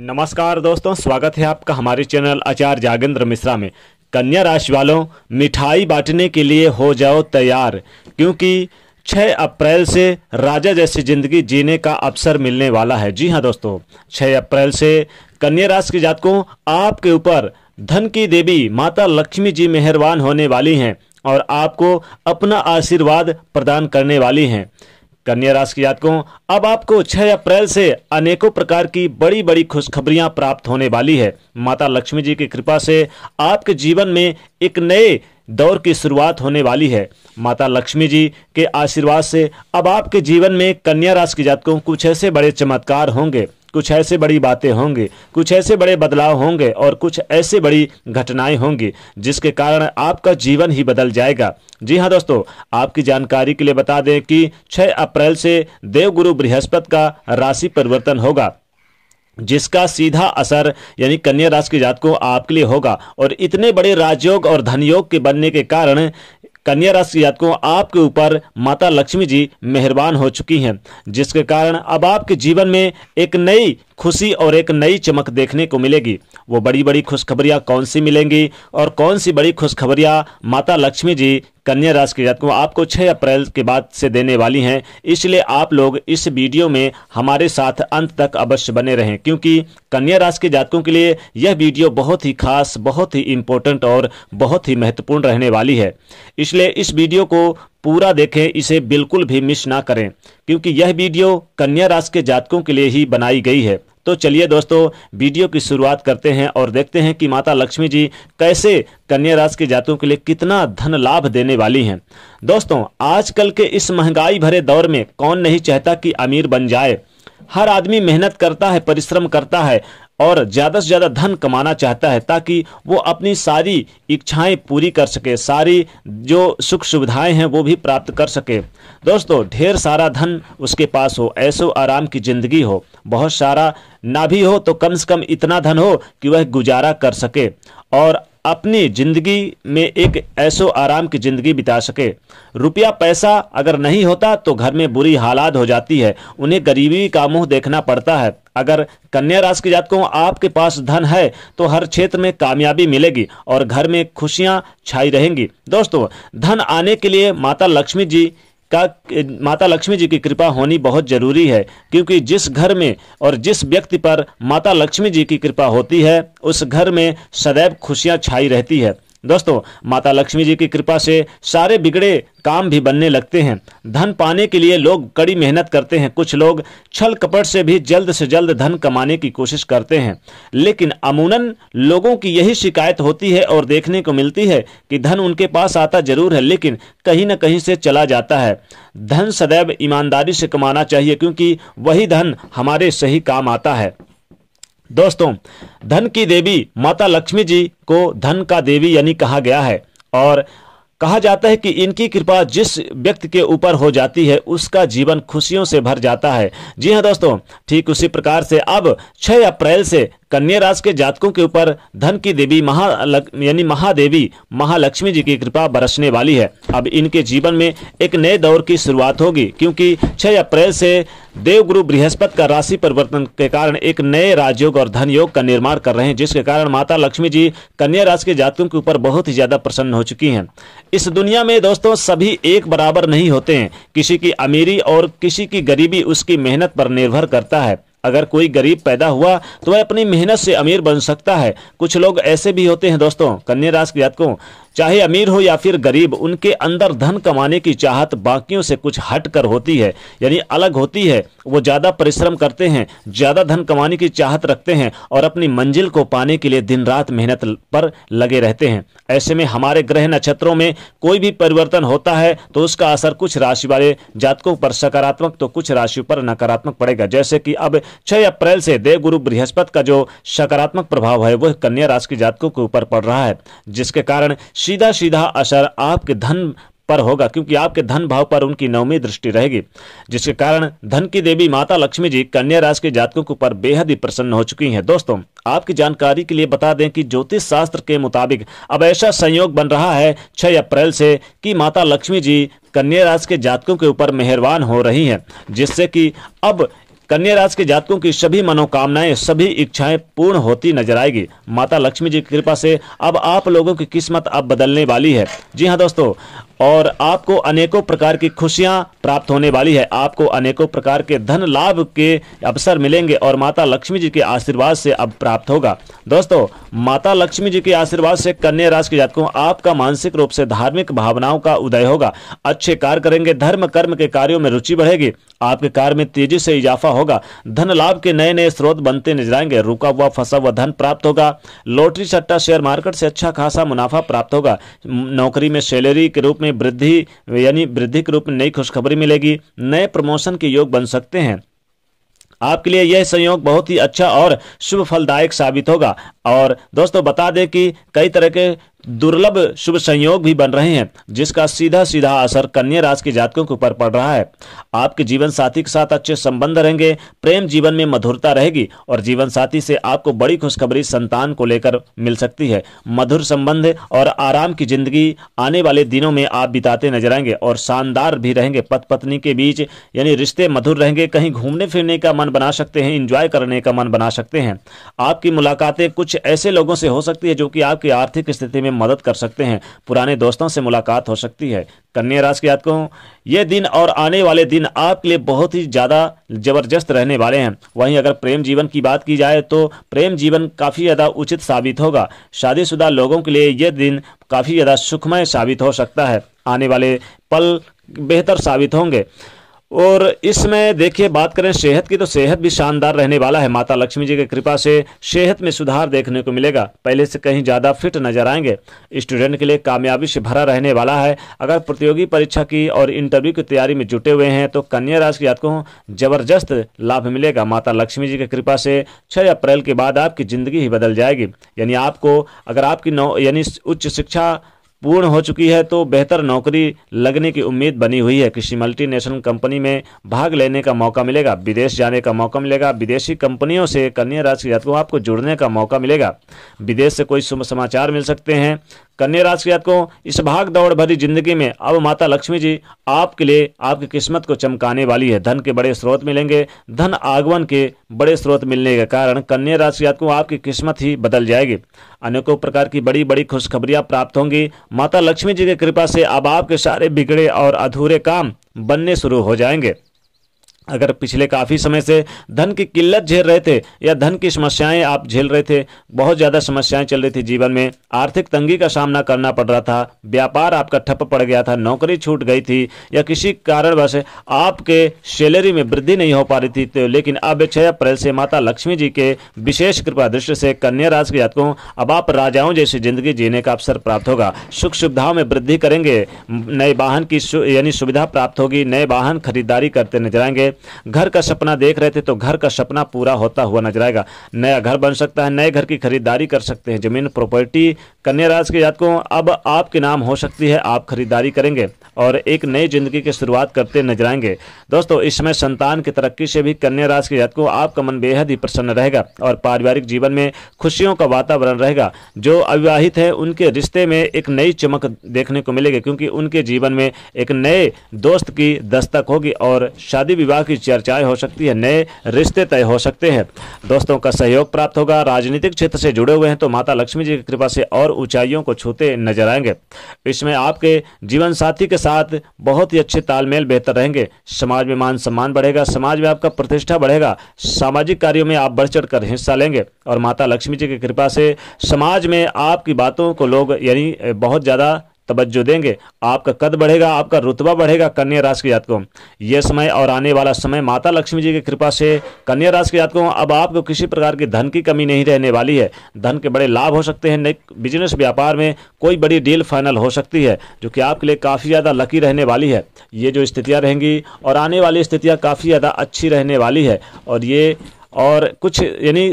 नमस्कार दोस्तों स्वागत है आपका हमारे चैनल आचार्य जागेंद्र मिश्रा में कन्या राशि वालों मिठाई बांटने के लिए हो जाओ तैयार क्योंकि 6 अप्रैल से राजा जैसी ज़िंदगी जीने का अवसर मिलने वाला है जी हाँ दोस्तों 6 अप्रैल से कन्या राशि के जातकों आपके ऊपर धन की देवी माता लक्ष्मी जी मेहरबान होने वाली हैं और आपको अपना आशीर्वाद प्रदान करने वाली हैं कन्या राशि के जातकों अब आपको 6 अप्रैल से अनेकों प्रकार की बड़ी बड़ी खुशखबरियां प्राप्त होने वाली है माता लक्ष्मी जी की कृपा से आपके जीवन में एक नए दौर की शुरुआत होने वाली है माता लक्ष्मी जी के आशीर्वाद से अब आपके जीवन में कन्या राशि के जातकों कुछ ऐसे बड़े चमत्कार होंगे कुछ ऐसे बड़ी बातें होंगी कुछ ऐसे बड़े बदलाव होंगे और कुछ ऐसे बड़ी घटनाएं होंगी जिसके कारण आपका जीवन ही बदल जाएगा जी हाँ दोस्तों आपकी जानकारी के लिए बता दें कि 6 अप्रैल से देवगुरु बृहस्पति का राशि परिवर्तन होगा जिसका सीधा असर यानी कन्या राशि के को आपके लिए होगा और इतने बड़े राजयोग और धनयोग के बनने के कारण कन्या राशि जातकों आपके ऊपर माता लक्ष्मी जी मेहरबान हो चुकी हैं जिसके कारण अब आपके जीवन में एक नई खुशी और एक नई चमक देखने को मिलेगी वो बड़ी बड़ी खुशखबरियाँ कौन सी मिलेंगी और कौन सी बड़ी खुशखबरियाँ माता लक्ष्मी जी कन्या राशि के जातकों आपको 6 अप्रैल के बाद से देने वाली हैं इसलिए आप लोग इस वीडियो में हमारे साथ अंत तक अवश्य बने रहें क्योंकि कन्या राशि के जातकों के लिए यह वीडियो बहुत ही खास बहुत ही इम्पोर्टेंट और बहुत ही महत्वपूर्ण रहने वाली है इसलिए इस वीडियो को पूरा देखें इसे बिल्कुल भी मिस ना करें क्योंकि यह वीडियो कन्या राशि के जातकों के लिए ही बनाई गई है तो चलिए दोस्तों वीडियो की शुरुआत करते हैं और देखते हैं कि माता लक्ष्मी जी कैसे कन्या राशि के जातकों के लिए कितना धन लाभ देने वाली हैं दोस्तों आजकल के इस महंगाई भरे दौर में कौन नहीं चाहता कि अमीर बन जाए हर आदमी मेहनत करता है परिश्रम करता है और ज़्यादा से ज़्यादा धन कमाना चाहता है ताकि वो अपनी सारी इच्छाएं पूरी कर सके सारी जो सुख सुविधाएं हैं वो भी प्राप्त कर सके दोस्तों ढेर सारा धन उसके पास हो ऐसो आराम की ज़िंदगी हो बहुत सारा ना भी हो तो कम से कम इतना धन हो कि वह गुजारा कर सके और अपनी ज़िंदगी में एक ऐसो आराम की ज़िंदगी बिता सके रुपया पैसा अगर नहीं होता तो घर में बुरी हालात हो जाती है उन्हें गरीबी का मुंह देखना पड़ता है अगर कन्या राशि के जातकों आपके पास धन है तो हर क्षेत्र में कामयाबी मिलेगी और घर में खुशियां छाई रहेंगी दोस्तों धन आने के लिए माता लक्ष्मी जी का माता लक्ष्मी जी की कृपा होनी बहुत जरूरी है क्योंकि जिस घर में और जिस व्यक्ति पर माता लक्ष्मी जी की कृपा होती है उस घर में सदैव खुशियां छाई रहती है दोस्तों माता लक्ष्मी जी की कृपा से सारे बिगड़े काम भी बनने लगते हैं धन पाने के लिए लोग कड़ी मेहनत करते हैं कुछ लोग छल कपट से भी जल्द से जल्द धन कमाने की कोशिश करते हैं लेकिन अमूनन लोगों की यही शिकायत होती है और देखने को मिलती है कि धन उनके पास आता जरूर है लेकिन कहीं ना कहीं से चला जाता है धन सदैव ईमानदारी से कमाना चाहिए क्योंकि वही धन हमारे सही काम आता है दोस्तों धन की देवी माता लक्ष्मी जी को धन का देवी यानी कहा गया है और कहा जाता है कि इनकी कृपा जिस व्यक्ति के ऊपर हो जाती है उसका जीवन खुशियों से भर जाता है जी हाँ दोस्तों ठीक उसी प्रकार से अब 6 अप्रैल से कन्या राशि के जातकों के ऊपर धन की देवी महा यानी महादेवी महालक्ष्मी जी की कृपा बरसने वाली है अब इनके जीवन में एक नए दौर की शुरुआत होगी क्योंकि 6 अप्रैल से देवगुरु बृहस्पति का राशि परिवर्तन के कारण एक नए राजयोग और धन योग का निर्माण कर रहे हैं जिसके कारण माता लक्ष्मी जी कन्या राशि के जातकों के ऊपर बहुत ही ज्यादा प्रसन्न हो चुकी हैं इस दुनिया में दोस्तों सभी एक बराबर नहीं होते हैं किसी की अमीरी और किसी की गरीबी उसकी मेहनत पर निर्भर करता है अगर कोई गरीब पैदा हुआ तो वह अपनी मेहनत से अमीर बन सकता है कुछ लोग ऐसे भी होते हैं दोस्तों कन्या राशि जातकों चाहे अमीर हो या फिर गरीब उनके अंदर धन कमाने की चाहत बाकियों से कुछ हट कर होती है यानी अलग होती है वो ज़्यादा परिश्रम करते हैं ज़्यादा धन कमाने की चाहत रखते हैं और अपनी मंजिल को पाने के लिए दिन रात मेहनत पर लगे रहते हैं ऐसे में हमारे ग्रह नक्षत्रों में कोई भी परिवर्तन होता है तो उसका असर कुछ राशि वाले जातकों पर सकारात्मक तो कुछ राशियों पर नकारात्मक पड़ेगा जैसे कि अब छः अप्रैल से देवगुरु बृहस्पति का जो सकारात्मक प्रभाव है वह कन्या राशि के जातकों के ऊपर पड़ रहा है जिसके कारण सीधा सीधा असर आपके धन पर होगा क्योंकि आपके धन भाव पर उनकी नवमी दृष्टि रहेगी जिसके कारण धन की देवी माता लक्ष्मी जी कन्या राशि के जातकों के ऊपर बेहद ही प्रसन्न हो चुकी हैं दोस्तों आपकी जानकारी के लिए बता दें कि ज्योतिष शास्त्र के मुताबिक अब ऐसा संयोग बन रहा है 6 अप्रैल से कि माता लक्ष्मी जी कन्या राशि के जातकों के ऊपर मेहरबान हो रही हैं जिससे कि अब कन्या राशि के जातकों की सभी मनोकामनाएं सभी इच्छाएं पूर्ण होती नजर आएगी माता लक्ष्मी जी की कृपा से अब आप लोगों की किस्मत अब बदलने वाली है जी हाँ दोस्तों और आपको अनेकों प्रकार की खुशियां प्राप्त होने वाली है आपको अनेकों प्रकार के धन लाभ के अवसर मिलेंगे और माता लक्ष्मी जी के आशीर्वाद से अब प्राप्त होगा दोस्तों माता लक्ष्मी जी के आशीर्वाद से कन्या राशि के जातकों आपका मानसिक रूप से धार्मिक भावनाओं का उदय होगा अच्छे कार्य करेंगे धर्म कर्म के कार्यो में रुचि बढ़ेगी आपके कार्य में तेजी से इजाफा होगा धन लाभ के नए नए स्रोत बनते नजर आएंगे रुका हुआ फंसा हुआ धन प्राप्त होगा लॉटरी सट्टा शेयर मार्केट से अच्छा खासा मुनाफा प्राप्त होगा नौकरी में सैलरी के रूप में में वृद्धि यानी वृद्धि के रूप में नई खुशखबरी मिलेगी नए प्रमोशन के योग बन सकते हैं आपके लिए यह संयोग बहुत ही अच्छा और शुभ फलदायक साबित होगा और दोस्तों बता दें कि कई तरह के दुर्लभ शुभ संयोग भी बन रहे हैं जिसका सीधा सीधा असर कन्या राशि के जातकों के ऊपर पड़ रहा है आपके जीवन साथी के साथ अच्छे संबंध रहेंगे प्रेम जीवन में मधुरता रहेगी और जीवन साथी से आपको बड़ी खुशखबरी संतान को लेकर मिल सकती है मधुर संबंध और आराम की जिंदगी आने वाले दिनों में आप बिताते नजर आएंगे और शानदार भी रहेंगे पत पत्नी के बीच यानी रिश्ते मधुर रहेंगे कहीं घूमने फिरने का मन बना सकते हैं इंजॉय करने का मन बना सकते हैं आपकी मुलाकातें कुछ ऐसे लोगों से हो सकती है जो कि आपकी आर्थिक स्थिति में में मदद कर सकते हैं पुराने दोस्तों से मुलाकात हो सकती है कन्या राशि के जातकों ये दिन और आने वाले दिन आपके लिए बहुत ही ज़्यादा जबरदस्त रहने वाले हैं वहीं अगर प्रेम जीवन की बात की जाए तो प्रेम जीवन काफ़ी ज़्यादा उचित साबित होगा शादीशुदा लोगों के लिए यह दिन काफ़ी ज़्यादा सुखमय साबित हो सकता है आने वाले पल बेहतर साबित होंगे और इसमें देखिए बात करें सेहत की तो सेहत भी शानदार रहने वाला है माता लक्ष्मी जी की कृपा से सेहत में सुधार देखने को मिलेगा पहले से कहीं ज़्यादा फिट नजर आएंगे स्टूडेंट के लिए कामयाबी से भरा रहने वाला है अगर प्रतियोगी परीक्षा की और इंटरव्यू की तैयारी में जुटे हुए हैं तो कन्या राशि के जातकों जबरदस्त लाभ मिलेगा माता लक्ष्मी जी की कृपा से छः अप्रैल के बाद आपकी ज़िंदगी ही बदल जाएगी यानी आपको अगर आपकी नौ यानी उच्च शिक्षा पूर्ण हो चुकी है तो बेहतर नौकरी लगने की उम्मीद बनी हुई है किसी मल्टीनेशनल कंपनी में भाग लेने का मौका मिलेगा विदेश जाने का मौका मिलेगा विदेशी कंपनियों से कन्या राशि जातकों आपको जुड़ने का मौका मिलेगा विदेश से कोई शुभ समाचार मिल सकते हैं कन्या राशि को इस भाग दौड़ भरी जिंदगी में अब माता लक्ष्मी जी आपके लिए आपकी किस्मत को चमकाने वाली है धन के बड़े स्रोत मिलेंगे धन आगमन के बड़े स्रोत मिलने के कारण कन्या राशि को आपकी किस्मत ही बदल जाएगी अनेकों प्रकार की बड़ी बड़ी खुशखबरियां प्राप्त होंगी माता लक्ष्मी जी की कृपा से अब आपके सारे बिगड़े और अधूरे काम बनने शुरू हो जाएंगे अगर पिछले काफ़ी समय से धन की किल्लत झेल रहे थे या धन की समस्याएं आप झेल रहे थे बहुत ज़्यादा समस्याएं चल रही थी जीवन में आर्थिक तंगी का सामना करना पड़ रहा था व्यापार आपका ठप पड़ गया था नौकरी छूट गई थी या किसी कारणवश आपके सैलरी में वृद्धि नहीं हो पा रही थी तो लेकिन अब छः अप्रैल से माता लक्ष्मी जी के विशेष कृपा दृष्टि से कन्या राशि के जातकों अब आप राजाओं जैसी जिंदगी जीने का अवसर प्राप्त होगा सुख सुविधाओं में वृद्धि करेंगे नए वाहन की यानी सुविधा प्राप्त होगी नए वाहन खरीदारी करते नजर आएंगे घर का सपना देख रहे थे तो घर का सपना पूरा होता हुआ नजर आएगा नया घर बन सकता है नए घर की खरीदारी कर सकते हैं जमीन प्रॉपर्टी कन्या राशि के जातकों अब आपके नाम हो सकती है आप खरीदारी करेंगे और एक नई जिंदगी की शुरुआत करते नजर आएंगे दोस्तों इस समय संतान की तरक्की से भी कन्या राशि के जातकों आपका मन बेहद ही प्रसन्न रहेगा और पारिवारिक जीवन में खुशियों का वातावरण रहेगा जो अविवाहित है उनके रिश्ते में एक नई चमक देखने को मिलेगी क्योंकि उनके जीवन में एक नए दोस्त की दस्तक होगी और शादी विवाह विवाह की चर्चाएं हो सकती है नए रिश्ते तय हो सकते हैं दोस्तों का सहयोग प्राप्त होगा राजनीतिक क्षेत्र से जुड़े हुए हैं तो माता लक्ष्मी जी की कृपा से और ऊंचाइयों को छूते नजर आएंगे इसमें आपके जीवन साथी के साथ बहुत ही अच्छे तालमेल बेहतर रहेंगे समाज में मान सम्मान बढ़ेगा समाज में आपका प्रतिष्ठा बढ़ेगा सामाजिक कार्यों में आप बढ़ चढ़ हिस्सा लेंगे और माता लक्ष्मी जी की कृपा से समाज में आपकी बातों को लोग यानी बहुत ज़्यादा तवज्जो देंगे आपका कद बढ़ेगा आपका रुतबा बढ़ेगा कन्या राशि के जातकों यह समय और आने वाला समय माता लक्ष्मी जी की कृपा से कन्या राशि के जातकों अब आपको किसी प्रकार की धन की कमी नहीं रहने वाली है धन के बड़े लाभ हो सकते हैं बिजनेस व्यापार में कोई बड़ी डील फाइनल हो सकती है जो कि आपके लिए काफ़ी ज़्यादा लकी रहने वाली है ये जो स्थितियाँ रहेंगी और आने वाली स्थितियाँ काफ़ी ज़्यादा अच्छी रहने वाली है और ये और कुछ यानी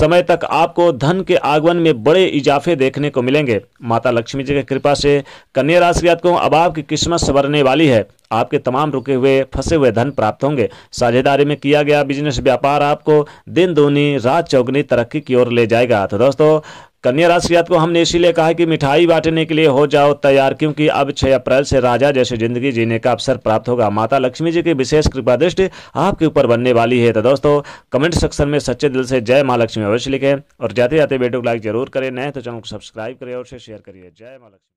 समय तक आपको धन के आगमन में बड़े इजाफे देखने को मिलेंगे माता लक्ष्मी जी की कृपा से कन्या राशि को अब आपकी किस्मत सवरने वाली है आपके तमाम रुके हुए फंसे हुए धन प्राप्त होंगे साझेदारी में किया गया बिजनेस व्यापार आपको दिन दोनी रात चौगनी तरक्की की ओर ले जाएगा तो दोस्तों कन्या राशि को हमने इसीलिए कहा कि मिठाई बांटने के लिए हो जाओ तैयार क्योंकि अब 6 अप्रैल से राजा जैसे जिंदगी जीने का अवसर प्राप्त होगा माता लक्ष्मी जी की विशेष कृपा दृष्टि आपके ऊपर बनने वाली है तो दोस्तों कमेंट सेक्शन में सच्चे दिल से जय माँ लक्ष्मी अवश्य लिखें और जाते जाते वीडियो को लाइक जरूर करें नए तो चैनल को सब्सक्राइब करें और शेयर करिए जय माँ लक्ष्मी